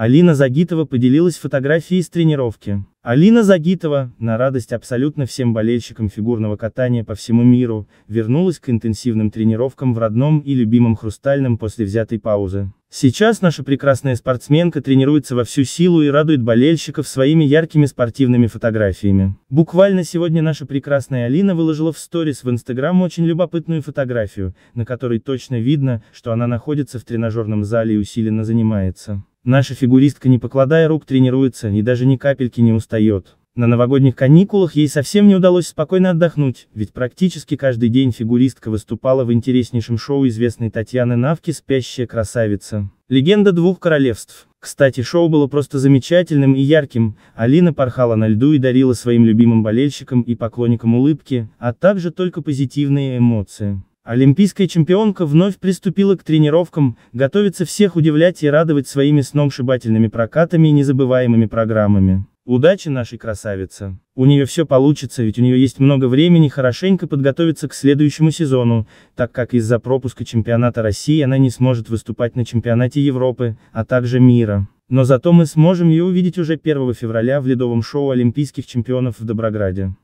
Алина Загитова поделилась фотографией с тренировки. Алина Загитова, на радость абсолютно всем болельщикам фигурного катания по всему миру, вернулась к интенсивным тренировкам в родном и любимом Хрустальном после взятой паузы. Сейчас наша прекрасная спортсменка тренируется во всю силу и радует болельщиков своими яркими спортивными фотографиями. Буквально сегодня наша прекрасная Алина выложила в сторис в Инстаграм очень любопытную фотографию, на которой точно видно, что она находится в тренажерном зале и усиленно занимается. Наша фигуристка не покладая рук тренируется и даже ни капельки не устает. На новогодних каникулах ей совсем не удалось спокойно отдохнуть, ведь практически каждый день фигуристка выступала в интереснейшем шоу известной Татьяны Навки «Спящая красавица». Легенда двух королевств. Кстати, шоу было просто замечательным и ярким, Алина порхала на льду и дарила своим любимым болельщикам и поклонникам улыбки, а также только позитивные эмоции. Олимпийская чемпионка вновь приступила к тренировкам, готовится всех удивлять и радовать своими сномшибательными прокатами и незабываемыми программами. Удачи нашей красавице. У нее все получится, ведь у нее есть много времени хорошенько подготовиться к следующему сезону, так как из-за пропуска чемпионата России она не сможет выступать на чемпионате Европы, а также мира. Но зато мы сможем ее увидеть уже 1 февраля в ледовом шоу Олимпийских чемпионов в Доброграде.